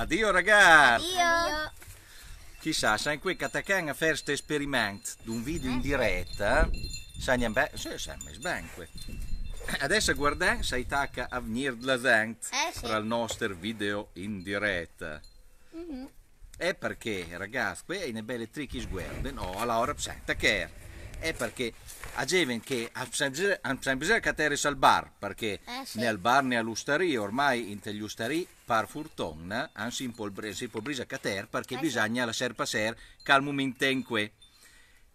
Addio ragazzi! Addio! Chissà, se in quel catacana a fare questo esperimento di un video in diretta, sai niente, sì, sempre sbanque. Adesso guardiamo se attacca a venire la gente eh, sì. per il nostro video in diretta. Mm-hmm. E perché, ragazzi, qui è una bella tricky sguardo, no, allora senta che è. È perché a Geven che non bisogna cattere al bar, perché eh, sì. né al bar né all'ustari, ormai in gli ustari par furtonna, eh, anzi in polbrisa cater, perché eh, bisogna sì. la serpa ser calmum intenque.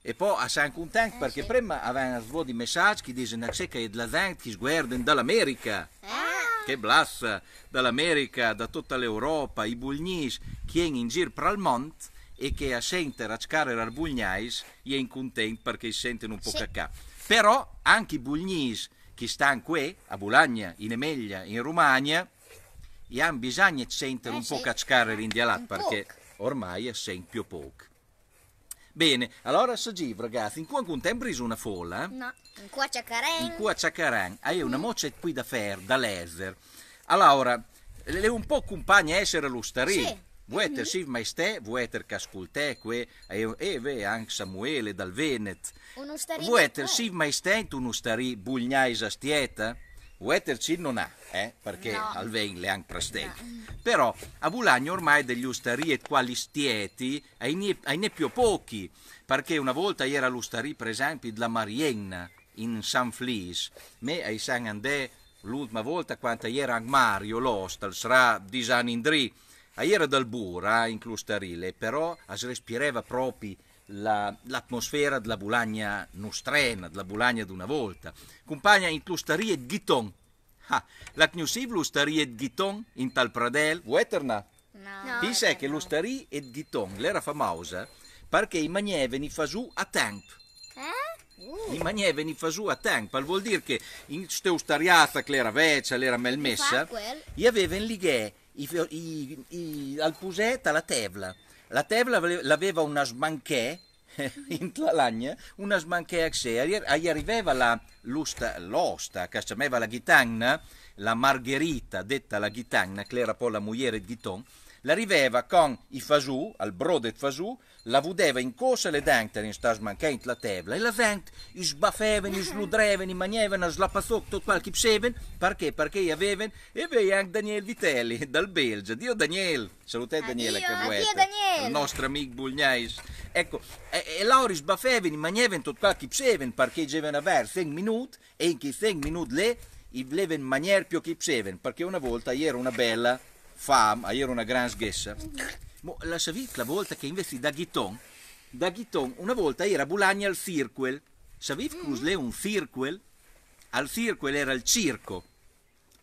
E poi a San Cuntank, eh, perché sì. prima avevano avuto di messaggi che dicono che è la gente che sguarda dall'America. Ah che blassa dall'America, da tutta l'Europa, i bulgnis, chi è in giro per il mondo e che a sente rascare al Bugnais è in contento perché si sentono un po' sì. cacà. Però anche i Bugnis che stanno qui, a Bologna, in Emilia, in Romagna, e hanno bisogno di sentire eh, un sì. po' cascare l'indialat perché ormai è sempre più poco. Bene, allora Sagiv ragazzi, in qua contemplis una folla? Eh? No, in qua Ciacaran. In qua Ciacaran, hai una mm. moccia qui da fer, da laser. Allora, è un po' compagna essere l'ustaria. Sì. Vueter mhm. siv maestè, vueter casculteque, ve anche Samuele dal Venet. Vueter eh. siv maestè, tu non stari bugnaisa stieta? Wetterci non ha, eh, perché no. al Vein le anche prestelle. No. Però a Bulagno ormai degli ustari e quali stieti, ai ne, ai più pochi, perché una volta era l'ustari, per esempio, della Marienna in San Flis, me ai San Andè l'ultima volta quando era Mario l'ostal, sarà Sra di San Indrì, a ah, Aiera dal Bura, in Clustarile, però, si respirava proprio la, l'atmosfera della Bulagna nostrena, della Bulagna d'una volta. Compagna in Clustarie di Ghiton. Ah, la Cnusiv Lustarie di Ghiton, in tal Pradel, vueterna? No. Pensa che no. Lustarie e Ghiton, l'era famosa, perché i magneveni fasù a tempo. Eh? Uh. I magneveni fasù a tempo, vuol dire che in steu ustariata che l'era veccia, l'era melmessa, gli avevano lighe i, i, i, al Puseta la tevla. La tevla l'aveva una smanchè in Tlalagna, una smanchè a sé. Gli arrivava la, l'osta, l'osta che si chiamava la Ghitanna, la Margherita, detta la Ghitanna, che era poi la moglie di Ghiton, la riveva con i Fasù, al brodet Fasù, la vudeva in corsa le dentare in stas manchent la tevla e la vent sbaffeven, sludreven, manieven, slapazzotto qualche pseven, perché? Perché aveven e vei anche Daniel Vitelli dal Belgio. Dio Daniel, salutate Daniele che vuoi. Dio Daniel. Il nostro amico Bugnais. Ecco, e, e Lauri sbaffeven, manieven tot qualche pseven, perché geven aver 5 minuti e in che 5 minuti le i bleven manier più che pseven, perché una volta ieri una bella fam, a io era una gran sghessa. Ma la savete la volta che investi da Giton, Da Giton, una volta era a Bulagna al Cirquel. Savete mm-hmm. cos un Cirquel? Al Cirquel era il circo.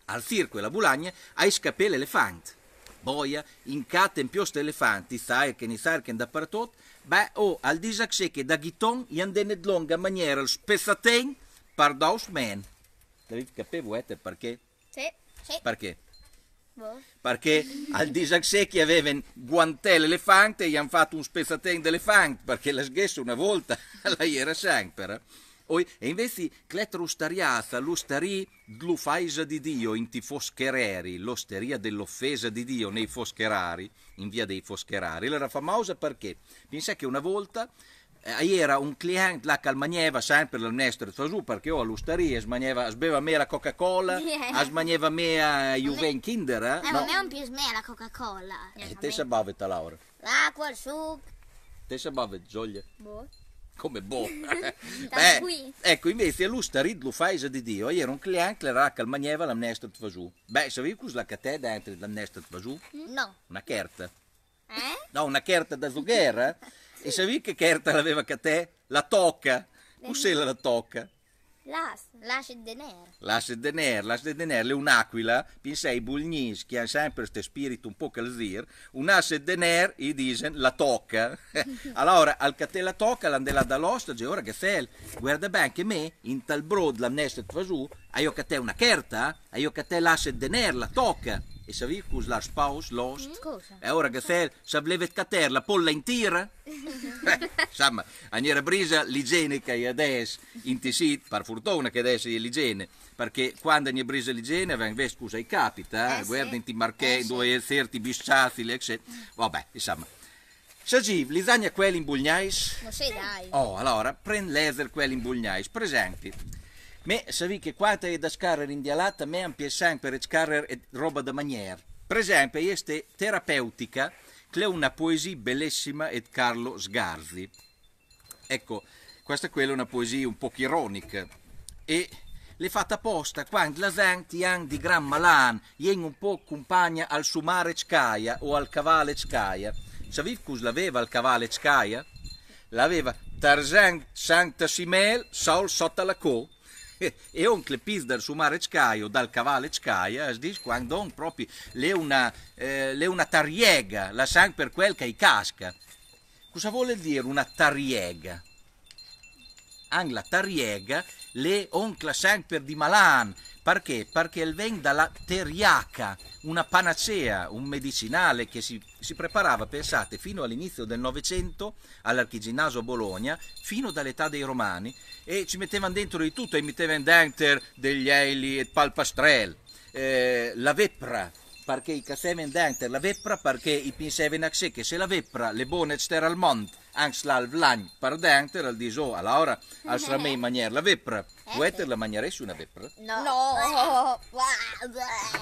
Al Cirquel a Bulagna hai scapè l'elefante. Boia, in caten piost elefanti, sarken e sarken dappertot, beh, oh, al disaxe che da Giton gli andene longa maniera il spezzaten par daus men. L'avete capito, eh, perché? Sì. sì. Perché? perché al Disacsechi avevano guantè l'elefante e gli hanno fatto un spezzaten d'elefante perché la sghessa una volta la era sempre. E invece cletro stariata, lo starì di Dio in ti foschereri, l'osteria dell'offesa di Dio nei foscherari, in via dei foscherari. Era famosa perché? Pensa che una volta eh, era un cliente la che mangiava sempre il nostro zazù perché io oh, all'usteria smaneva, sbeva me la Coca-Cola, smaneva me eh, Juven Kinder. Eh, eh no. ma a me non più sme la Coca-Cola. E eh, te se bavete Laura? L'acqua, il succo. Te se bavete Gioia? Boh come boh. Beh, ecco, invece l'usta ridlu faisa di Dio, era un cliente che era calmagneva la mnestra tvasù. Beh, sapevi cosa la catè dentro la mnestra tvasù? No. Una carta. Eh? No, una carta da zugherra. E sapevi che Kertal l'aveva che te? La tocca. Cos'era la tocca? L'as, l'as de ner. L'as de ner, l'as de un'aquila, pensa ai bulgnins che hanno sempre questo spirito un po' calzir, un as de ner, i disen, la tocca. allora, al catè la tocca, l'andela dall'ostage, ora che fel, guarda bene che me, in tal brod l'amneste tvasù, hai io catè una kerta, eh? hai io catè l'as de ner, la tocca. E savi cus la spouse lost? Mm. Cosa? E ora che sei, sablevet cater la polla in tira? eh, insomma, aniera brisa l'igenica e adesso in Tessit, per fortuna che adesso è l'igiene, perché quando aniera brisa l'igiene avevano visto cosa capita, eh, eh guarda in ti marché, eh, due certi bisciati, eccetera. Vabbè, insomma. li lisagna quelli in bugnais? Non sei dai. Oh, allora, prend l'ether quelli in bugnais, presenti. Me savi che quando è da scarrere in dialatta, me sempre pensato per e roba da maniera. Per esempio, questa terapeutica, che è una poesia bellissima di Carlo Sgarzi. Ecco, questa è una poesia un po' ironica. E l'è fatta apposta quando la senti di Gran Malan, in un po' compagna al suo mare o al cavale Scaia. Sapevi cosa l'aveva il cavale Scaia? L'aveva Tarzan Santa Simel, Saul sotto la co. e oncle Pizdar su mare Ccaio, dal cavale Ccaia, dice quando proprio le una, eh, una tariega, la sang per quel che è casca. Cosa vuol dire una tariega? la tariega, le oncle sang per di malan, perché? Perché il ven dalla teriaca, una panacea, un medicinale che si, si preparava, pensate, fino all'inizio del Novecento all'Archiginnaso Bologna, fino dall'età dei Romani, e ci mettevano dentro di tutto, e mettevano dentro degli eili e palpastrel, eh, la vepra, perché i casseven dentro la vepra, perché i pinseven a che se la vepra, le bonne c'era al monte, anslav lagn perdent al diso, allora, al el in maniera la vepra. Eh, vuet la manyerés una vepra? No. no.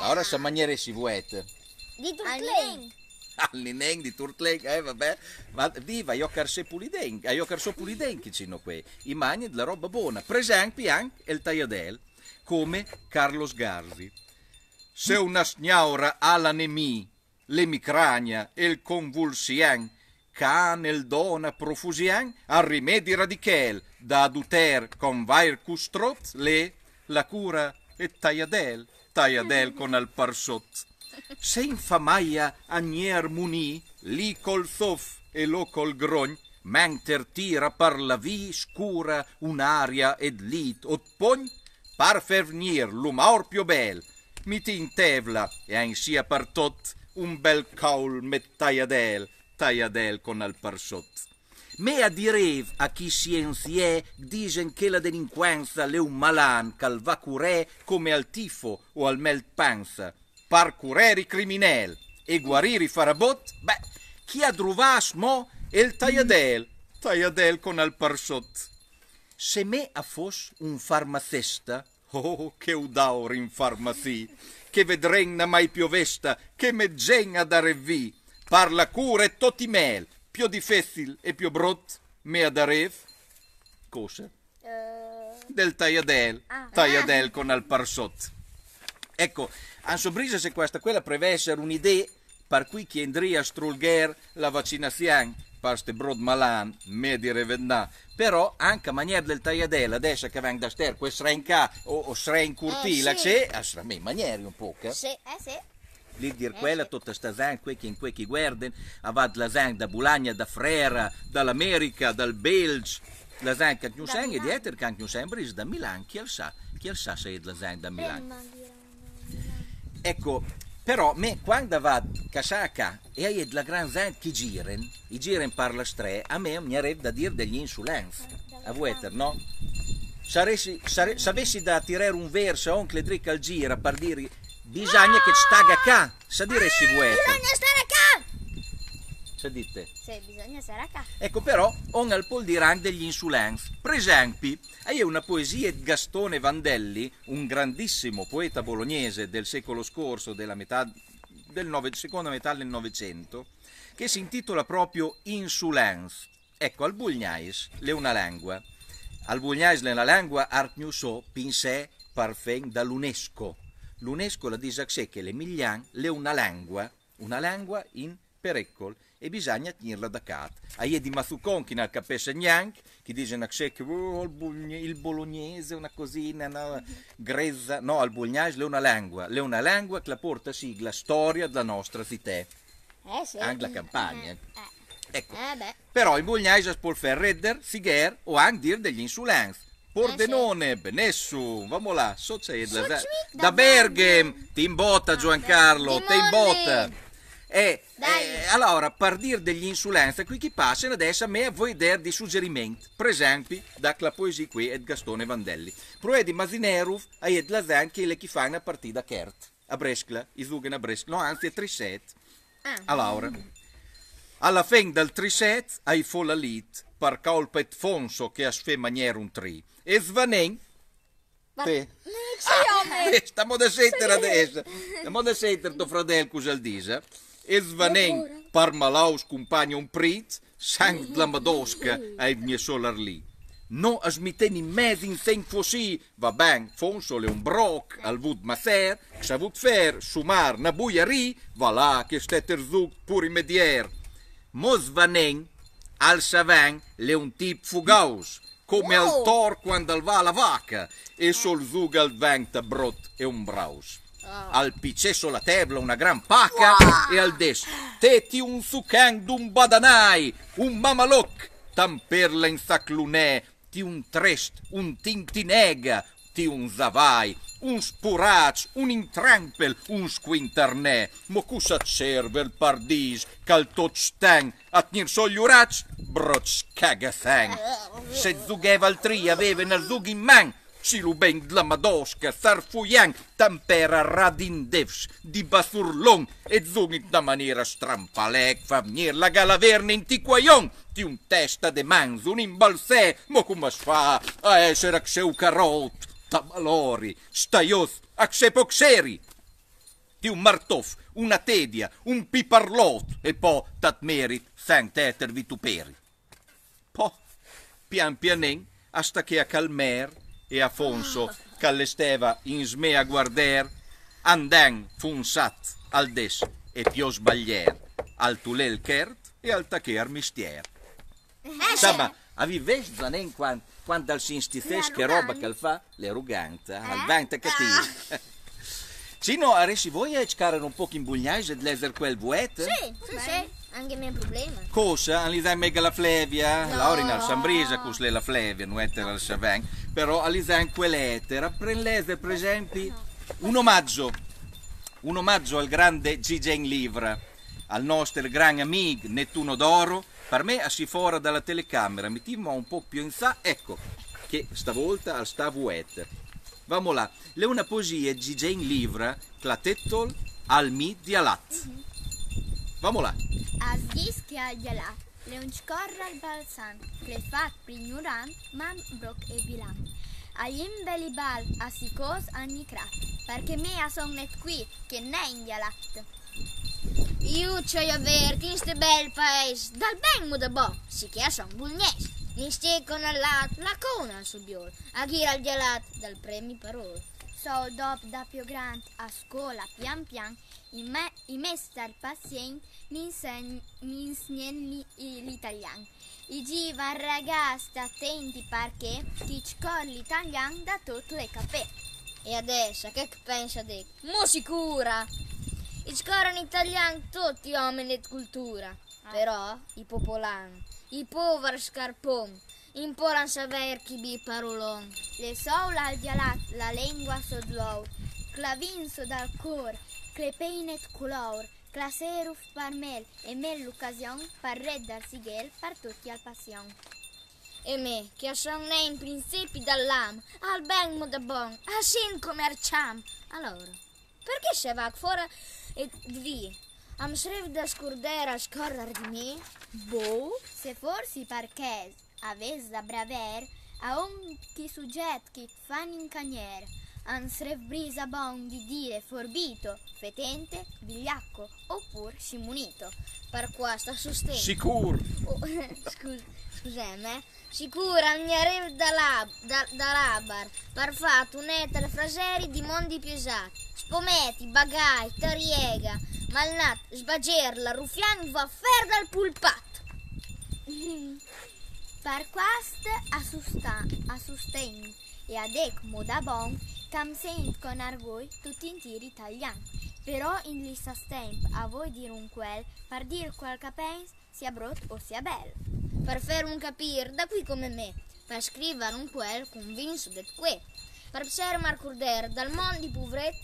Alhora se manyerés vuoi? Di Turtlenc. Al di Turtlenc, eh vabbè. Ma viva, io carse pulidenc, io eh, carso pulidenc cino qui. I magni della roba buona. Per esempio anche il tagliadel, come Carlos Garvi. Se una sgnaura ha la nemi, l'emicrania e il convulsian, canel dona profusian a rimedi radichel, da aduter con vair custrot le, la cura e taiadel, taiadel con al parsot. Se infamaia agnier muni, li col zof e lo col grogn, menter tira par la vi scura un'aria ed lit ot pogn, par fernir l'umor più bel, miti in tevla e ainsi apartot un bel caul met mettaiadel, tagliadel con al parsot. Me a direv a chi scienzie dicono che la delinquenza le un malan cal va curè come al tifo o al mel panza. Par i criminel e guarir i farabot, beh, chi a druvas mo el il tagliadel, tagliadel con al parsot. Se me a fos un farmacesta, oh, che udaur in farmacia, che vedren na mai piovesta, che me gen a dare vi', parla cure toti mel, più difficile e più brot, me da rev, cosa? Uh... Eh. Del tagliadel, ah. tagliadel con al parsot. Ecco, ansobrisa se questa quella preve essere un'idea per cui chi andrea a strulgher la vaccinazione paste brod malan, me di revendà, però anche a maniera del tagliadel, adesso che vengo da ster, quel srenca o, o sren curtila, eh, sì. c'è, a me manieri un po', che? Eh. Sì, eh sì dir eh, quella, tutta sta zang, qui in quei che guarden, avad la zang da Bologna, da Frera, dall'America, dal Belgio. La zang che non sangue dietro, che non sembra, da Milano, chi sa, chi sa se è la zang da eh, Milano. Ecco, però me quando va a casaca e hai la gran zang che giren, i giren parla stre, a me mi arriva da dire degli insulenzi. Eh, a voi, no? Saresti, sare, da tirare un verso a un Drick al gira per dire Bisogna che staga ah! qua, sa dire ah, si vuoi. Bisogna stare qua! Sa dite? Sì, bisogna stare qua. Ecco però, on al pol di rang degli insulens. Per esempio, hai una poesia di Gastone Vandelli, un grandissimo poeta bolognese del secolo scorso, della metà, del nove, seconda metà del Novecento, che si intitola proprio Insulens. Ecco, al Bugnais le una lingua. Al Bugnais le una lingua art so pinsè parfum dall'UNESCO l'UNESCO la dice sé che l'emilian è una lingua, una lingua in pericol e bisogna tenerla da cat. Aie di Mazzucon che non capisce neanche, che dice che oh, il bolognese è una cosina una grezza, no, il bolognese è una lingua, è una lingua che la porta sigla storia della nostra città, eh sì. anche la campagna. Mm, mm, eh. Ecco. Eh però in bolognese si può fare redder, sigher o anche dire degli insulenzi. Eh, Pordenone, Benessu, vamo là, Socedla, da, da Berghem, ti imbotta ah, Giancarlo, ti imbotta. E, eh, allora, partir degli insulenza qui chi passano adesso a me a voi der di suggerimenti, per esempio, da la poesia qui ed Gastone Vandelli. di Mazineruf a ed la zan che le chi fa una partita a Kert, a Brescla, i Zugen a Brescla, no anzi ah. a Triset. Allora, alla fin dal Triset ai Folla Lit, per colpa et fonso che as fet maniera un tri. Es svanen? Te. Sì, ah, eh, Està molt de adesso. Stiamo da sentire tuo fratello cosa dice. E venent per malaus company un prit, sang la madosca a mie solar No as miteni teni in sen così, va ben, fonso le un broc, al macer, maser, s'ha vut fer, sumar na buiari, va la, che stetter zuc pur i medier. Mos venent al Savin le un tip fugaus, come wow. al tor quando al va la vacca, e sol zuga al vent brot e un braus. Oh. Al picesso la tebla una gran pacca wow. e al des teti un sucan d'un badanai, un mamaloc, tamperla in saclunè, ti un trest, un tintinega, ti un zavai, un spurac, un intrampel, un squinternè, mo cusa serve il pardis, cal tot a at sogli urac, broc cagathang. Se zugheva altri aveva nel zug in man, si lubeng la madosca, sarfuyang, tampera radindevs, di basurlon, e zugit da maniera strampalec, fa venir la galaverna in ticuayon, di un testa de manzo, un imbalsè, mo cum as fa a essere axeu carot? Tamalori, Staioth, Axepoxeri. Di un Martof, una Tedia, un Piparlot e po merit, Tatmerit, Sancteter vituperi. Po, pian pianen, asta che a Calmer e Afonso ah. callesteva in smea guarder, andan fun sat al des e pios sbaglier, al tulel kert e al tacher mistier. Eh, Sama, Avevi visto Zanen quando, quando al sinstizes che roba ah, eh? che fa? Ah. L'eruganta, eh? cattivo. cattiva. Sino a resi voi a cercare un po' in bugnais di leser quel vuoto? Sì, sì, sì. Anche il mio problema. Cosa? Non gli dai mega la Flevia? No. Laura in Alsambrisa cus le la Flevia, non è al Saven. Però gli dai quell'etera. Prendlese, per esempio, un omaggio. Un omaggio al grande Gigen Livra, al nostro gran amico Nettuno d'Oro, per me a fuori dalla telecamera, mi mettiamo un po' più in sa ecco, che stavolta al stavuet. Vamo là, le una poesia di Jane Livra, Clatettol, Almi Dialat. Mhm. Vamo là. As dis che al Dialat, le un scorra al balsan, le fat prignuran, man broc e vilan bilan. Aglim bal a sicos anni crat, perché mea sonnet qui, che ne in Dialat. Io c'ho avverti in ste bel paese, dal ben mudabò, si chiama San Bulnes. L'instecco nel lato, la cona al subiol, a ghira al gelat, dal premi parol. So dop da più grande, a scuola pian pian, i, me, i mestar pazienti mi insegnano l'italiano. I giva ragazzi attenti perché ti scolli l'italiano da tutte le capè. E adesso che pensa di? Mo sicura! Scorano italiani tutti uomini e cultura. Ah. Però i popolani, i poveri scarpon, imporan saver chi bi parolon. Le soul al dialat, la lingua sodlou, clavinso dal cor, clepeinet culor, claseruf par mel, e mel l'occasion, par red dal sigel, par tutti al passion. E me, che son nei principi dall'am, al ben modabon, a sin commerciam. Allora, perché se va fuori dvi. Am șref de scurdera scorrar di me? Boh? Se forsi parchez, aveți da braver, a un che sugget che fan in canier brisa bon di dire forbito, fetente, vigliacco, oppure simunito. Per questo sostegno. Sicur! Oh, scus- scusami, eh. Sicura agnarev da, lab- da-, da labar, par fatto un'eta le fraseri di mondi piesat. Spometi, bagai, tariega, malnat, sbagerla, rufian, va fer dal pulpat. per questo a, susta- a sostegno e ad ecmo da bon Tamseint con argoi tutti in tiri italian. Però in lista stamp a voi dir un quel, par dir quel capens, sia brot o sia bel. Per fer un capir da qui come me, per scrivere un quel convinso det que. Per pser marcurder dal mondo di puvret,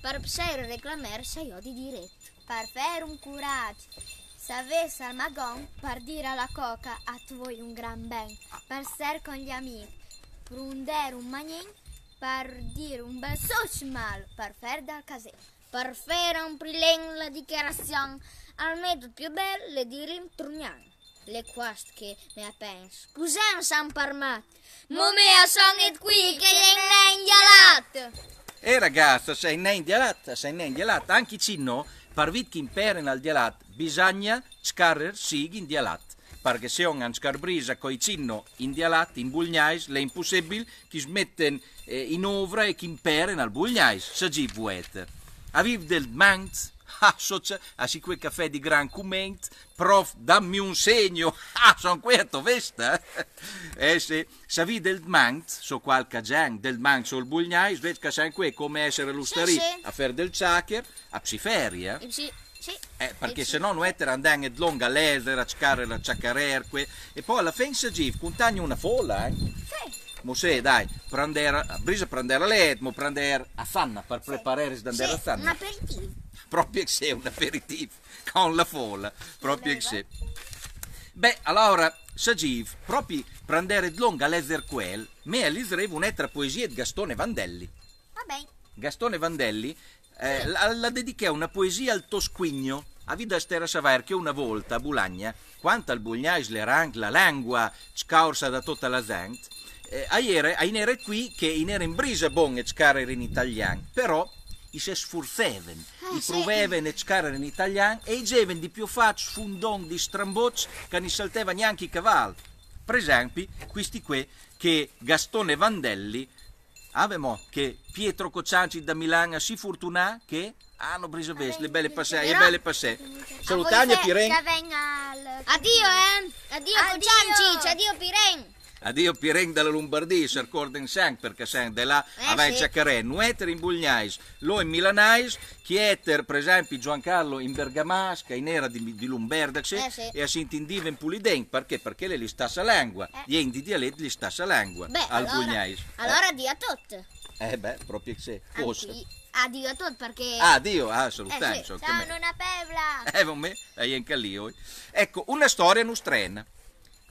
per pser reclamer di diret. Per fer un courage, s'avesse al magon, per dire alla coca a tuoi un gran ben, per ser con gli amici, per un der un magnin, per dire un bel social per fare dal casino, per fare un prilen la dichiarazione almeno metodo più bello di rintorniamo. Le quest che me penso, cos'è un san parmat? Momea et qui che è in indialat! E ragazzo, sei in indialat, sei in indialat, anche cinno, parvit che imperen al dialat, bisogna scarrer sig in dialat perché se non scarbrisa coi cinno in dialat, in bulgnais, è impossibile che smetten eh, in ovra e chimper in albugliais, sagi vuet. Aviv del mant, associa ah, a ah, si quel caffè di gran cument, prof dammi un segno, ah son quieto vesta. Eh se eh, savi del mant, so qualche gang del mant sul bugnai, svesca san que come essere lusteri a fer del chaker, a psiferia. Eh? Sì. Eh, perché se no non è andare ed lunga l'edera, a cercare la ciaccarerque e poi alla fine si giv, contagna una folla. Eh? Sì. Mosè, dai, prender, brisa prendere a letmo, prender a Sanna per preparare sì. a Sanna. un aperitivo. Proprio che sei un aperitivo, con la folla, proprio che sei. Beh, allora, Sagiv, proprio prendere lunga l'eser quel, me all'isrevo un'altra poesia di Gastone Vandelli. Va bene. Gastone Vandelli eh, sì. la, la dedichè una poesia al Tosquigno. A Vida Stera Saver che una volta a Bulagna, quanto al Bugnais le rang la lingua scorsa da tutta la gente, eh, aere, aere qui che in era in bon e scarere in italiano, però i se sforzevano, ah, i proveven e scarere in italiano e i geven di più faccio fundon di strambocci che non salteva neanche i cavalli. Per esempio, questi qui che Gastone Vandelli avemo che Pietro Coccianci da Milano si fortunà che hanno preso bene, le belle passe, le belle passe. Salutagna Piren. Addio, eh. Addio, addio Coccianci, addio Piren. Addio Pireng della Lombardia, Sir Corden Sang, perché Sang de là eh, aveva sì. Ciaccarè, Nueter in Bugnais, Lo in Milanais, Chieter, per esempio, Giancarlo in Bergamasca, in Era di, di Lomberdace, eh, sì. e a Sintindiva in Puliden, perché? Perché le li stessa lingua, eh. gli indi dialetti li stessa lingua, beh, al allora, Bugnais. Allora eh. di a tutti. Eh beh, proprio se fosse. Anzi. Addio a tutti perché... Ah, addio, ah, salutiamo. Eh, sì. Ciao, non a pevla. Eh, con me, è eh, in lì. Ecco, una storia non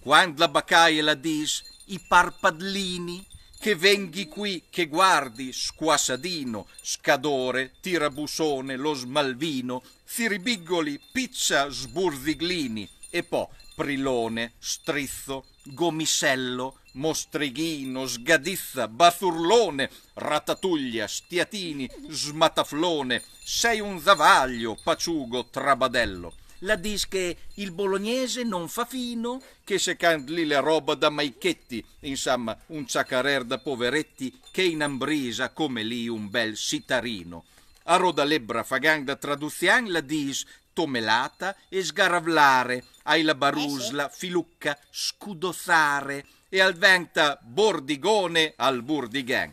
quando la bacaia la dis, i parpadlini, che venghi qui, che guardi, squassadino, scadore, tirabusone, lo smalvino, firibiggoli, pizza, sburziglini, e po, prilone, strizzo, gomisello, mostrighino, sgadizza, bazurlone, ratatuglia, stiatini, smataflone, sei un zavaglio, paciugo, trabadello la dis che il bolognese non fa fino, che se can lì la roba da maichetti, insomma un ciacarer da poveretti che in ambrisa come lì un bel sitarino. A Rodalebra fagan da traduzian la dis tomelata e sgaravlare, ai la barusla, eh filucca, scudozzare e al venta bordigone al burdighen.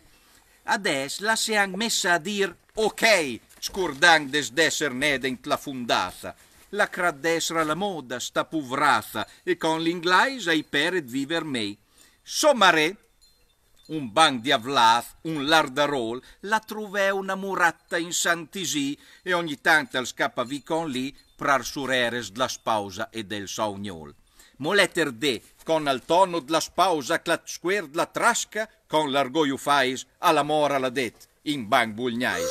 Ades la si sean messa a dir ok, scordandes des d'esser neden la fundata la craddessra la moda, sta puvrazza, e con l'inglese ai pere viver mei. Sommare, un banc di avlaz, un lardarol, la truvè una muratta in Santisì, e ogni tanto al scappavi con lì, prar sureres la spausa e del saugnol. Moletter de, con al tono della spausa clatsquer la trasca, con l'argoio fais, alla mora la det, in banc bulgnais.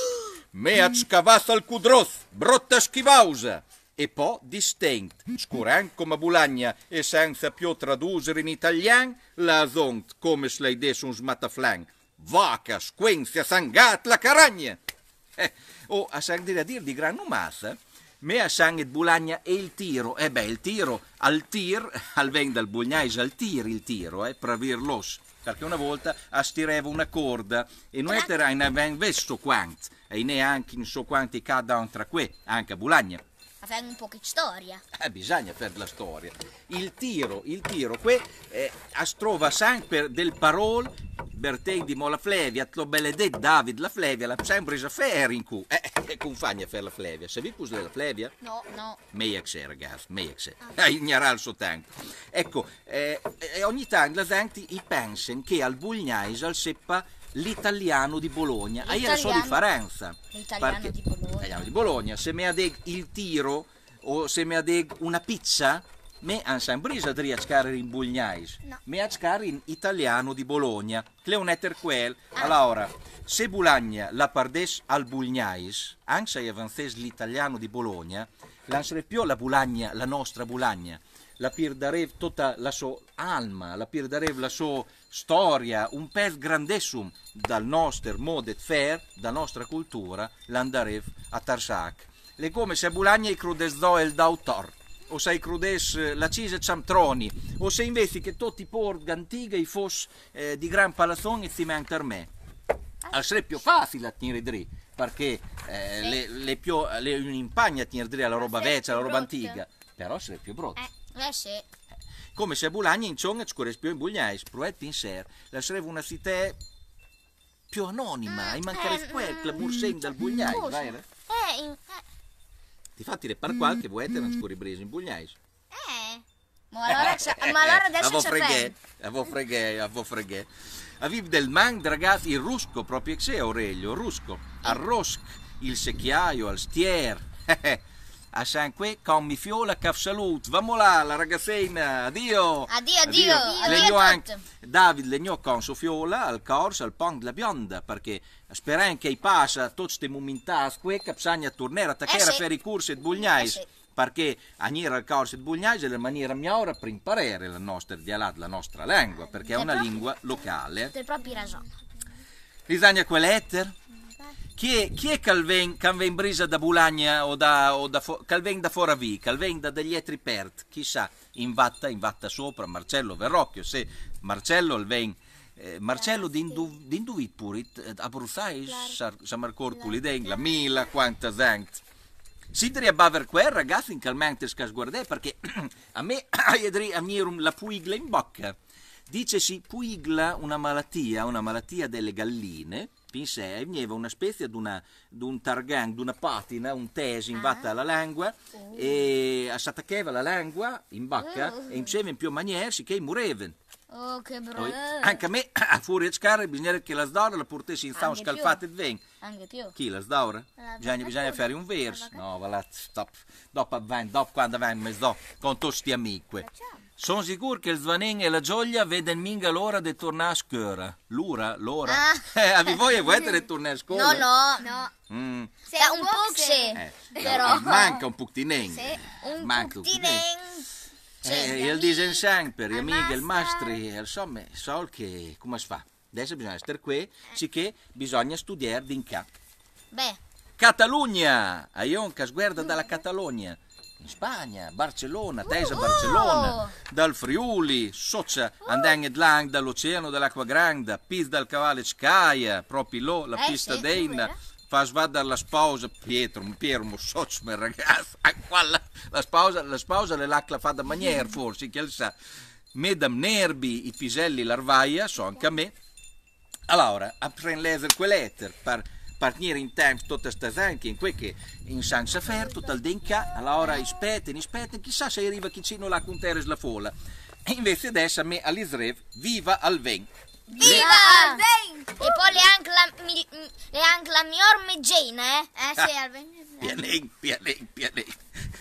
Mea scavassa al cudroz, brotta schivausa e poi distinct, scurant come Bulagna e senza più tradurre in italiano la zont come se lei desse un smattaflan. Vaca, squenzia, sangat, la caragna! Eh, o oh, a San dire a dir di gran numazza, me a sangue et Bulagna e il tiro, e eh beh, il tiro, al tir, al ven dal bugnais al tir il tiro, eh, pravir los, perché una volta astireva una corda e non era in aven vesso quant, e neanche in so quanti cada tra que, anche a Bulagna fare un po' di storia. Eh, bisogna fare la storia. Il tiro, il tiro, qui eh, strova sempre del parol, di Mola Flevia, tlo benedet David la Flevia, la sempre a fare in cu. Eh, eh, confagna fare la Flevia. Se vi cos della Flevia? No, no. Meiax è, ragazzi, meiax è. Ah. Eh, il suo tempo. Ecco, eh, ogni tanto la tanti i pensano che al Bugnais, al Seppa, l'italiano di Bologna. Ah, io sono di Farenza. L'italiano di Bologna. L'italiano di Bologna. Se mi adeg il tiro o se mi detto una pizza, me han sempre a triascare in Bugnais. No. Me ascar in italiano di Bologna. Cleonetter quel. Ah. Allora, se Bologna la pardes al Bugnais, anche se avanzes l'italiano di Bologna, non sarebbe più la Bulagna, la nostra Bologna la Pirdarev tutta la sua alma, la Pirdarev la sua storia, un pez grandessum dal nostro modo di fare, dalla nostra cultura, l'andarev a Tarsac. Le come se Bulagna i crudesdo il d'autor, o se i crudes eh, la cise ciamtroni, o se invece che tutti i porti antichi fossero eh, di gran palazzone insieme anche per me. Al più facile a tenere dri, perché eh, sì. le, le, più, le impagna a tenere dri alla roba vecchia, alla roba antica però sarebbe più brutto. Eh. Eh sì. Come se a Bulagna in Ciong ci corrispio in Bugnais, proetti in Ser, la sarebbe una città più anonima, mm, in mancare eh, quel, la mm, Bursen dal Bugnais, vai? Eh, eh in... Eh. Difatti le par qualche vuoi mm, non ci mm. corribresi in Bugnais. Eh. Ma allora, ma allora eh, adesso c'è freghe, avevo freghe, avevo freghe. Aviv del mang, ragazzi, il rusco proprio che sei Aurelio, rusco, arrosc, il secchiaio, al stier. a Sanque con mi fiola cap salut. Vamo là, la ragazzina. Addio. Addio, addio. addio. addio David legnò con sua fiola al corso al pont della bionda perché speran che i passa tutti questi momentasque capsagna tornare a taccare eh sì. per i corsi di Bugnais. Eh Perché a Nira al corso di Bugnais è la maniera migliore per imparare la nostra dialat, la nostra lingua, perché è una lingua locale. Per proprio ragione. Risagna quell'etter? Chi è, chi è Calvin, Calvin Brisa da Bulagna o da, o da Calvin da Foravi, Calvin da degli Etri Pert, chissà, invatta, invatta sopra, Marcello Verrocchio, se Marcello Alvin... Eh, Marcello d'indu, d'induvit purit, eh, abruzzai samarcor culiden, la mila quanta zangt. Sidri a baver quel ragazzo incalmante scasguardè perché a me aiedri a mirum la puigla in bocca. Dicesi puigla una malattia, una malattia delle galline, in sé veniva una specie di un targan, di una patina, un tesi in batta ah. alla lingua oh. e s'attacchava la lingua in bacca ah. e insieme in più maniere si che mureven. Oh, che bravo! Anche a me, a furia di scarre, bisogna che la sdaura la portassi in stavo scalfata e veng. Anche più. Chi la sdaura? Bisogna, bisogna fare un verso. No, va là, stop. Dopo, dopo quando vengo, con tutti amici. Facciamo. Sono sicuro che il Zvanen e la Gioia vedono minga l'ora di ah. eh, tornare a scuola. L'ora? L'ora? Ah. Eh, a voi vuoi di tornare a scuola? No, no. no. Mm. Se un, un po' c'è. Eh, però. Eh, manca un po' di un manca puctinen. Eh, il disensan per gli amici, il mastri, insomma, so che come si fa. Adesso bisogna stare qui, eh. sicché bisogna studiare in cap. Beh. Catalogna! Aion che sguarda dalla Catalogna in Spagna, Barcellona, oh, Tesa oh, Barcellona, oh. dal Friuli, Socia, oh. Lang, dall'Oceano dell'Acqua Grande, Piz dal Cavale Scaia, Propilò, la eh, pista sì, Deina, fa sbadare la sposa, Pietro, Piero, Socia, ragazzo, la, la sposa, la sposa le lacla fa da maniera forse, che sa, Medam Nerbi, i piselli larvaia, so anche a me, allora, apprend leser quell'eter, par partire in tempo tutta questa zanca in quei che in San Safer, tutta il denca, allora ispetta, ispetta, chissà se arriva Chicino là con Teres la folla. E invece adesso a me all'Isrev, viva al ven! Viva al ven! E poi le anche la, mi, le anche la miglior meggena, eh? Eh sì, al ven. Pialeng, pialeng, pialeng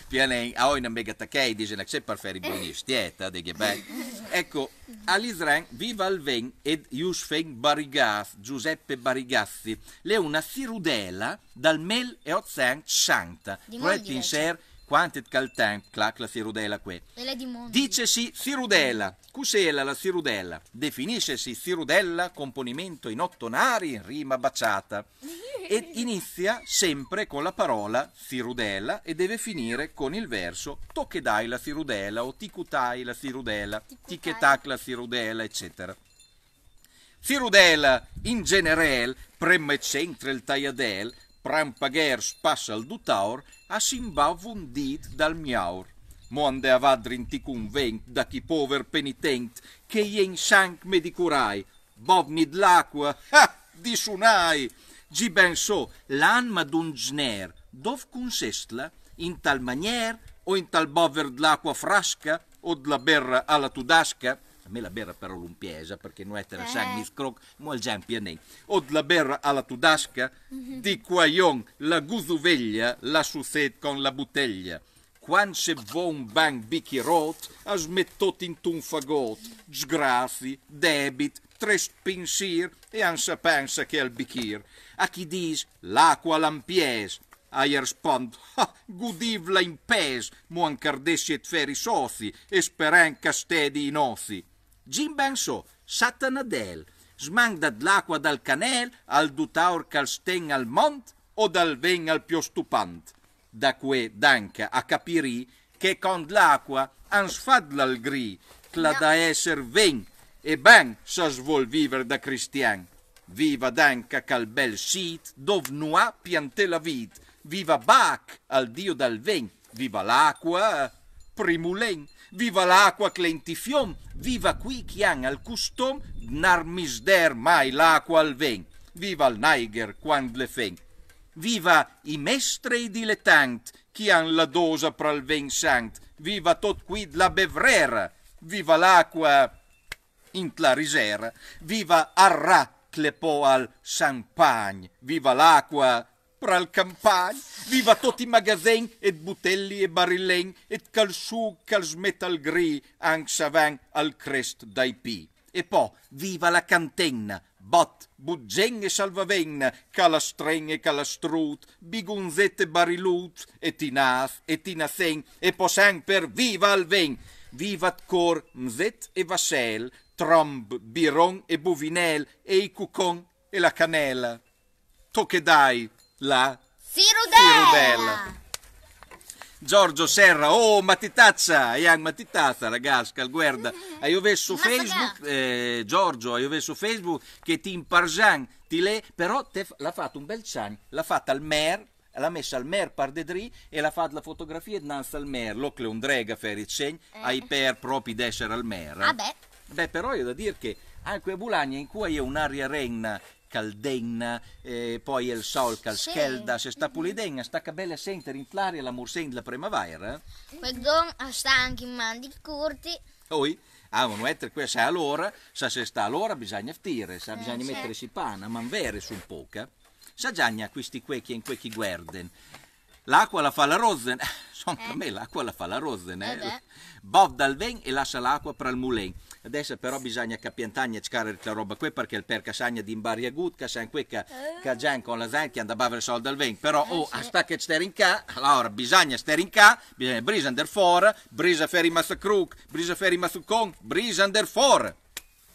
pianei a olyan megetekei, dizenek se parferi bunis, eh, tieta, de gebei. Ecco, all'Isran viva al ven ed Yusfen barigas Giuseppe barigassi le una sirudela dal mel e ozean chanta, proetti in ser quantet caltem clac la sirudela que. Dicesi sirudela, cusela la sirudela, definiscesi sirudella componimento in ottonari, in rima baciata. E inizia sempre con la parola sirudela e deve finire con il verso tocchedai la sirudella o ticutai la sirudella, ticchetac la sirudella, eccetera. Sirudela in generel, premme centre il taiadel, prampagher spassa al dutaur, a asimbav undit dal miaur. Monde avad rinticum da chi pover penitent, che ien me di sanc medicurai, bovnid l'acqua, ha, Gi ben so, l'anma d'un gner, dov consestla, in tal manier, o in tal bover dell'acqua frasca, o della berra alla tudasca, a me la berra però l'umpiesa perché non è tra eh. sangue scroc, mo il giampia nei. O la berra alla tudasca, mhm. di quaion la guzuveglia la suset con la bottiglia. quan se vo un bang bichi rot, a smettot in tun fagot, sgrazi, debit, tres pinsir e ansa pensa che al bichir. A chi dis l'acqua lampies, Ayer spond, ha, gudivla in pes, muan cardesci et feri soci, esperan castedi i nosi. Jim Benso, Satan Adel, Smang dall'acqua dal canel, al dutaur calsten al mont o dal ven al piostupant. Da que danca a capirì che con l'acqua ansfadla il gri, cla da esser ven e ben sa svol viver da cristian. Viva danca cal bel sit, dov nua piante la vit, viva bac al dio dal ven, viva l'acqua primulen viva l'acqua clentifiom, viva qui chi chian al custom, nar misder mai l'acqua al ven, viva il Niger quand le fen. Viva i mestre mestrei dilettant, chian la dosa pral ven sant, viva tot quid la bevrera, viva l'acqua in la risera, viva arra clepo al champagne, viva l'acqua pral campagne, viva tutti i magazzini, e butelli e barillen, e calciù calsmetal gris, anche savant al crest dai pi. E poi, viva la cantenna, bot, buggeng e salvavenna, calastreng e calastrut, bigunzette e barilut, e tinaf, e tinasen, e posan per viva al ven, vivat cor, mzet e vasel, tromb, biron e buvinel, e i cucon e la canela. Tu dai? la Sirudella. Giorgio Serra, oh matitaccia, Ian matitazza ragazzi, guarda, mm-hmm. hai messo Facebook, eh, Giorgio, hai messo Facebook che ti imparjan, ti le, però te l'ha fatto un bel cian, l'ha fatta al mer, l'ha messa al mer par Pardedri e l'ha fatta la fotografia e innanzi al mer, l'ocle un drega fericen, eh. ai per propri d'essere al mer. Eh. Ah beh. però io da dire che anche a Bulagna in cui è un'aria regna caldenna, eh, poi il sol calschelda, se sta mhm. pulidenna, sta che bella sente rintlare la mursenda la primavera. Eh? don sta anche in mani curti. Poi, a ah, non mettere qui, se allora, se si sta allora bisogna ftire, se eh, bisogna eh, mettere si pana, manvere su un poca. Eh? Sa giagna questi che in quei che guardano. L'acqua la fa la rosen, sono eh. a me l'acqua la fa la rosen, eh. eh Bov dal ven e lascia l'acqua per il mulen. Adesso però bisogna capientagna cercare questa roba qui perché il percassagna casagna di imbaria gut, casagna qui, cagian eh? con la zan che andava a bere soldi al vento. Però eh, oh, a sta che stare in ca, allora bisogna stare in ca, bisogna brisa under for, brisa ferri massacruc, brisa ferri massucon, brisa under for.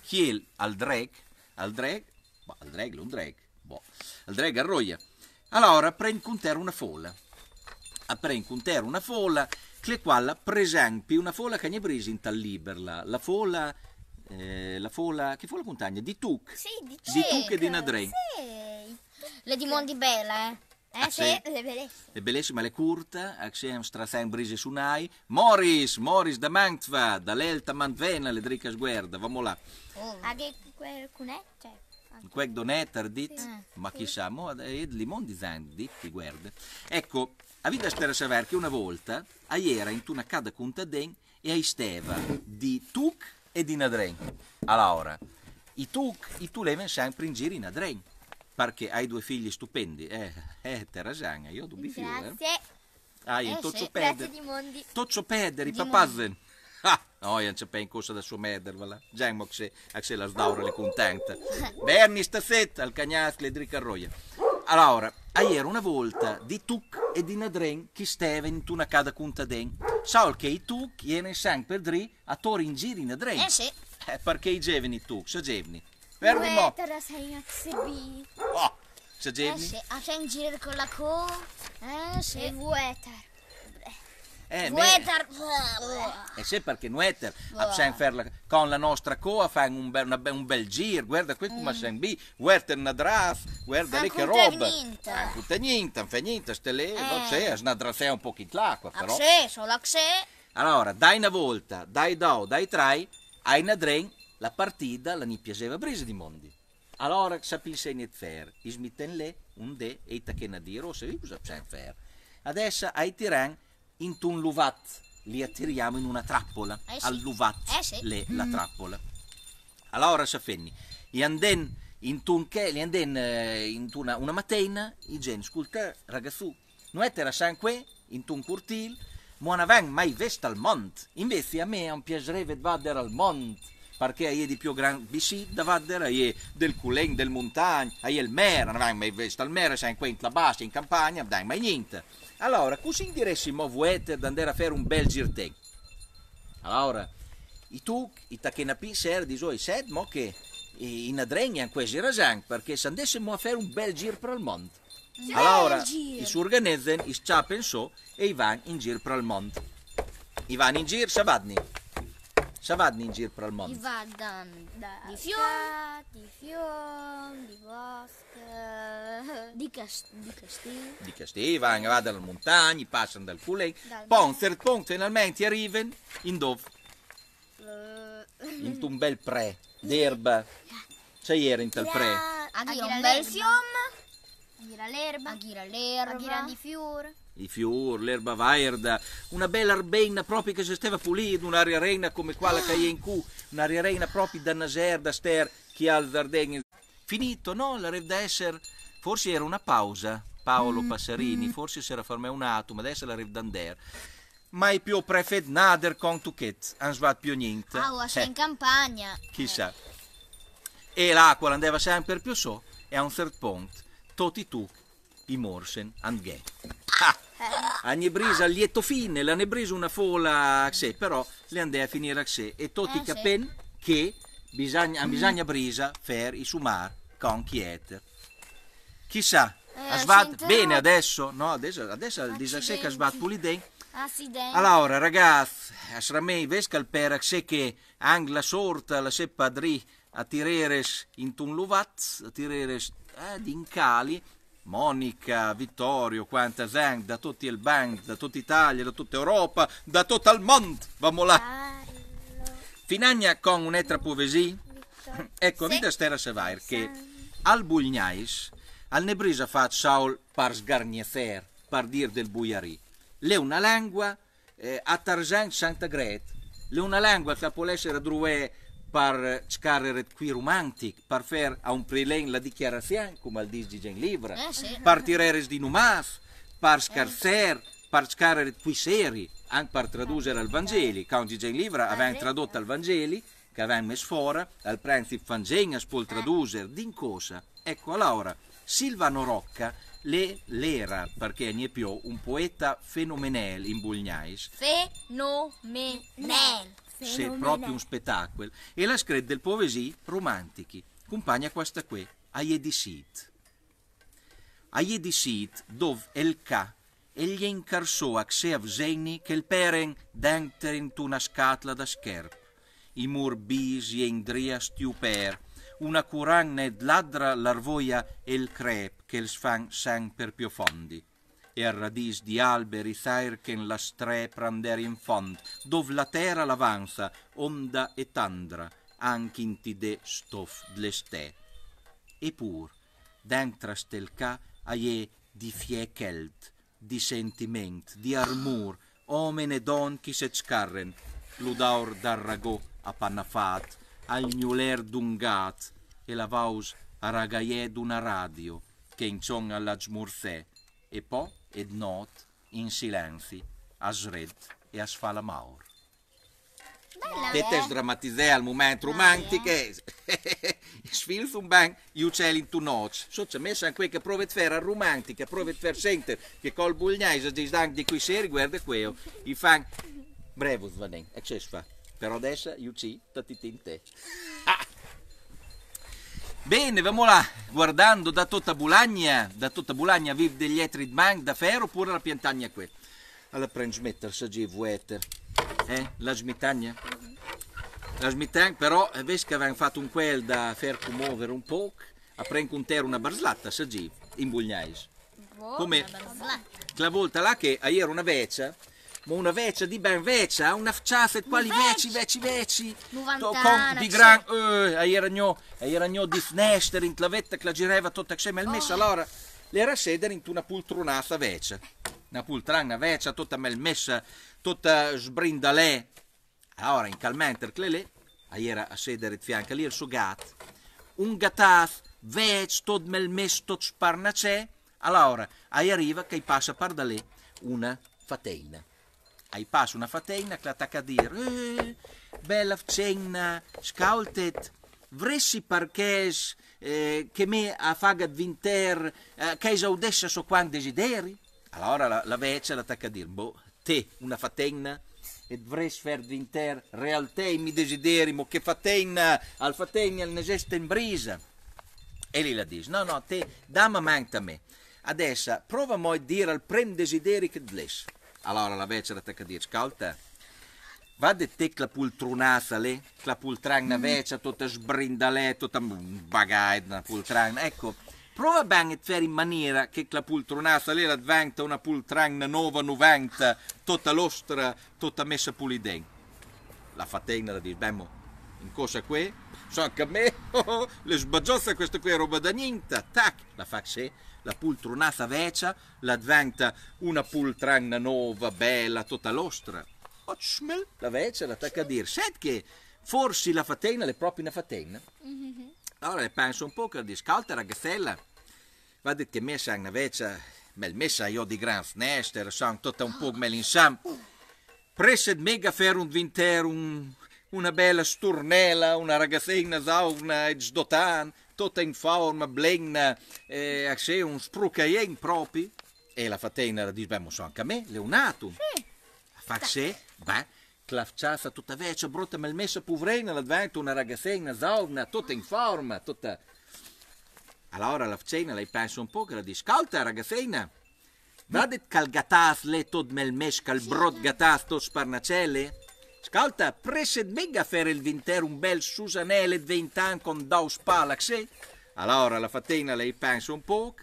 Chiel al drake, al drake, boh, al drake, un drake, boh, al drake arroia. Allora, prendi con te una folla. Prendi con te una folla Clequalla, per esempio, una folla che ne presi in tal liberla, la folla, eh, la fola, che fola contagna? Di Tuc. Sì, di Tuc. Di Tuc e di Nadre. Sì. Le di Mondibella, eh. Eh, ah, sì, le bellissime. Le bellissime, le curte, axiom strazen brise sunai. Moris, Moris da Mantva, dall'Elta Mantvena, le drica sguerda, vamo là. Oh. Anche quel cunette. Quel donetter dit, ah, ma chissà, mo ed limon di zand dit, ti guarda. Ecco, Avete da stare che una volta a era in una casa con Tadden e a steva di Tuc e di Nadren. Allora, i Tuc, i tu levano sempre in giro in Nadren, perché hai due figli stupendi. Eh, eh Terasana, io ho dubbi più. Eh. Grazie. Ah, eh, toccio sì, peder. Grazie Toccio peder, i papazzen. Ah, no, non c'è in corsa da suo medervala. Già, ma se, se la sdaura le contenta. Berni, stazzetta, al cagnasco, le dricarroia. Allora, Aier una volta di Tuc e di Nadren chi steva in una cada cuntaden. Saul che i Tuc iene sang per dri a tori in giri Nadren. Eh sì. Eh, perché i giovani tu, se giovani. Per di mo. Oh, sa geveni. Eh sì, a ah, in giri con la co. Eh sì. Eh. E vuetar. Eh, Nueter. E eh, se perché Nueter ah, possiamo con la nostra coa, fa un, bel, un bel giro, guarda qui come mm. siamo B, guarda una draft, guarda lì che roba. Non tutta niente, non fa niente, ste lì, non c'è, eh. snadrasea un po' l'acqua ah, però. Sì, solo che Allora, dai una volta, dai do, dai trai, hai una dren, la partita la ni brisa di mondi. Allora se in etfer, ismitten le, un de, e itachenadiro, oh, se vi usa psen fer. Adesso hai tiran, in un luvat, li attiriamo in una trappola, eh sì. al luvat, eh sì. le, la mm. trappola. Allora, Sciaffenni, gli anden un che, gli anden eh, intun una mattina, i geni sculta ragazzu, non è terrascian in un curtil, non Muonavan mai visto al mont. Invece a me è un piacere vadere al mont, perché è di più gran bici da vadere, è del culen, del montagna, è il mare, non mai vesta al mare, sei in quella bassa, in campagna, dai mai niente. Allora, così diresti mo vuete andare a fare un bel girte. Allora, i tu, i tachenapi ser di soi sed mo che in adregna in questi rasan perché se andessimo a fare un bel gir per il mondo. Sì. Allora, i surganezzen, i sciapen so e i van in gir per il mondo. I van in gir sabadni. Ci vanno in giro per il mondo? Ci vanno di fiumi, di fiumi, di boschi, di, cast- di castelli. Di castelli, vanno, dalle montagne, passano dal culè. Poi, certo finalmente arrivano in dove? Uh. In un bel pre, d'erba. C'è ieri in tal pre. A un bel fiume. Aghira l'erba. A l'erba. Aghira di fiore. I fior, l'erba vaerda, una bella arbeina proprio che si stava pulita, un'aria reina come qua la che in cu, un'aria reina proprio da Naser, da Ster, chi ha il Dardegna. Finito, no? La Rev Desser, forse era una pausa, Paolo mm-hmm. Passarini, forse si era fermato un attimo, adesso la Rev Dander. Mai più prefet nader con tuchet, non svat più niente. Ah, sei eh. in campagna. Chissà. E l'acqua andava sempre più so, e a un certo punto, tutti tuc, i morsen anvien. Ah! A Nebrisa lieto fine, la Nebrisa una fola a sé, però le andai a finire a sé. E tutti eh, ah, capen che bisogna, bisogna brisa fer i sumar con chi è. Chissà, eh, svat bene adesso? No, adesso, adesso il disasseca svat pulidei. Allora, ragazzi, a Sramei vescal per sé che angla sorta la seppadri a tireres in tun luvat, a tireres ad eh, incali Monica, Vittorio, quanta gente, da tutti il bank, da tutta Italia, da tutta Europa, da tutto il mondo, vamo là. Finagna con un'altra poesia? Ecco, sì. stera se vai, che al Bugnais, al Nebrisa fa Saul par sgarniefer, par dir del Buiari. Le una lingua, eh, a Tarzan Santa Gret, le una lingua che può essere druè per scarrere qui romantic, per fare a un prelen la dichiarazione, come al dice di Gen Libra, eh, sì. per tirare di numas, per scarsare, per scarrere qui seri, anche per tradurre al Vangeli, che oggi Gen Libra eh, aveva tradotto al Vangeli, che aveva messo fuori, al principe Fangegna spol tradurre, eh. din cosa? Ecco allora, Silvano Rocca le, l'era, perché ne è più un poeta fenomenel in Bugnais. Fenomenal se proprio un spettacolo, e la scred del poesie romantichi, compagna questa qui, Aie di Sit. Aie di Sit, dove el ca, e gli incarso a xeav zeni che il peren dentro in una scatla da scherp, i mur bis e indria stiuper, una curan ned ladra larvoia e il crep che il sfan sang per più fondi e a radis di alberi sairchen la stre prander in fond, dov la terra l'avanza, onda e tandra, anche in tide stof dl'estè. Eppur, dentra stelca aie di fie fiechelt, di sentiment, di armur, omen e don chi se scarren, ludaur d'arragò a pannafat, al gnuler dungat, e la vaus a ragaie d'una radio, che in cion alla smurtè, e po' ed Not in silenzi a Sred e a Sfalamaur. Dette eh? sdrammatizzè al momento romantiche. svilza un bank gli uccelli in tunoc. Sotto messa anche che provet vera romantica, provet ver senter che col bugliaise di stank di cui seri guarda queo. I fan brevo svanen, e fa. Però adesso io ci in te. Ah! Bene, andiamo là, guardando da tutta Bulagna, da tutta Bulagna vive degli etri di manc da ferro oppure la piantagna qui. Allora prensmetter sa gi vueter, eh, la smitagna. La smitagna però, vedi che avevano fatto un quel da fer commuovere un po', a prendere un terra una barslatta sa gi, in Bulgnais. Come la volta là che ieri una vecchia ma una veccia di ben veccia, eh? una fciata, quali vecci, vecci, veci. Con di gran, eh, ai ragnò, era gno di snester in clavetta che la gireva tutta insieme, il messa oh. allora l'era sedere in una poltronata veccia, una poltrona veccia tutta melmessa, tutta sbrindalè. Allora in calmenter clelè, era a sedere di fianco lì il suo gat, un gataz vec tot melmes tot sparnacè, allora ai arriva che passa par da lì una fateina ai pas una fateina che l'attacca a dire eh, bella cenna, scaltet vressi parches eh, che me a faga vinter, eh, che esaudesse so quan desideri? Allora la, la veccia l'attacca a dire, boh, te una fatenna e vres fer vinter realtei mi desideri, mo che fatenna, al fatenna, al nesesta in brisa. E lì la dice, no, no, te dama manca a me. Adesso prova mo a dire al prem desideri che dles allora la vecchia ti che dice, ascolta, va di te che la clapultrunasa lì, clapultragna mm. vecchia, tutta sbrindalè, tutta bagaida, pultragna, ecco, prova bene a fare in maniera che la pultronata lì diventa una pultragna nuova, novanta, tutta l'ostra, tutta messa pulidente. La fategna dice, beh, mo, in cosa qui? So anche a me, oh, le sbaggiozza questa qui roba da niente, tac, la fa sì la poltronata vecchia l'adventa una poltrona nuova, bella, tutta l'ostra. Ocmel, la vecchia l'attacca a dire, senti che forse la fatena è proprio una fatena? mm mm-hmm. le penso un po' che dice, calta ragazzella, vedi che messa una vecchia, mel messa io di gran finestra, sono tutta un po' oh. mel insam. Presed mega fer un vintero, un, una bella stornella, una ragazzina zauna e sdotan tutta in forma blegna eh, a se un sprucaien proprio. e la fatena la disbemo so anche a me leonatum sì. fa se beh clafciata tutta vecchia brotta melmessa poverina l'advento una ragazzina zaugna tutta in forma tutta allora la cena lei pensa un po' che la dice ascolta ragazzina Vadet calgatas le tod melmescal brod gatas tutto sparnacelle? Scalta, presset mega fare il vinter un bel Susanelle di 20 anni con dos palaxe? Eh? Allora la fatina lei pensa un po',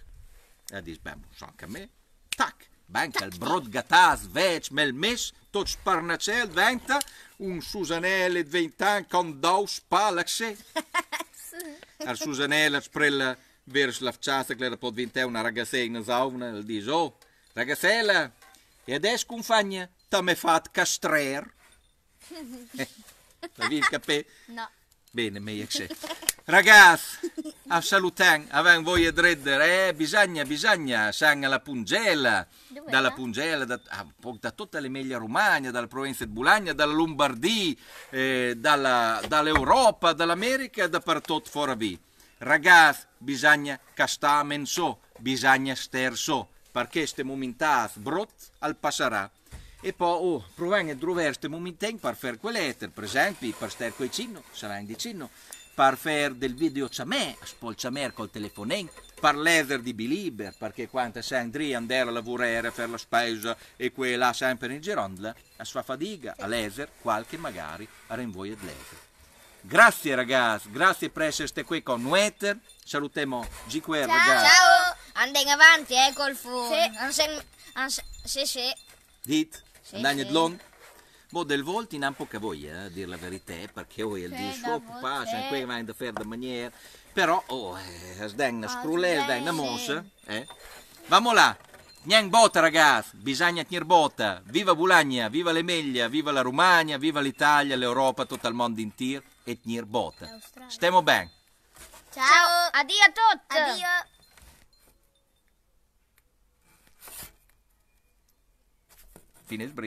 e dice, beh, so anche a me, tac, banca il brodgatas, vec, mes, tot sparnacel, venta un Susanelle di 20 anni con dos palaxe? Eh? Al Susanelle sprella vers la facciata che era pot vintè una ragazzina sauna, e dice, oh, ragazzella, e adesso compagna, t'ha me fat castrer? La il capè? No. Bene, meglio che Ragazzi, a salutare, avevamo voi e dredder, eh, bisogna, bisogna, sang alla Pungela, Dove dalla Pungela, da, ah, da tutta l'Emilia Romagna, dalla Provenza di Bulagna, dalla Lombardia, eh, dall'Europa, dall'America, da per tutto fuori via. Ragazzi, bisogna castare menso, bisogna sterso, perché ste momentaz brot al passerà. E poi, oh, provare a trovare questo momento per fare quell'eter, per esempio, per stare con i cinno, sarà in dicino, per fare del video a me, ciamè, spolciamè col telefonino, per l'eder di Biliber, perché quando sei andrì andare a lavorare, a fare la spesa e quella sempre in Gironda, a sua fatica, all'eser, qualche magari a rinvoia dell'eser. Grazie ragazzi, grazie per essere qui con noi. Salutiamo GQR Ciao. ragazzi. Ciao, andiamo avanti eh col fu. Sì. sì, sì. Dit. Andagna sì. long? Boh, del volto in ampo che eh, a dire la verità, eh, perché voi oh, il dice, oh papà, c'è qui, ma in da fare da maniera. Però, oh, eh, sdegna scrulle, sdegna mossa, eh, eh. Vamo là, Niente botta ragazzi, bisogna tenere botta. Viva Bulagna, viva l'Emilia, viva la Romagna, viva l'Italia, l'Europa, tutto il mondo in tir e tenere botta. Stiamo bene. Ciao. Ciao, addio a tutti. Addio. Tienes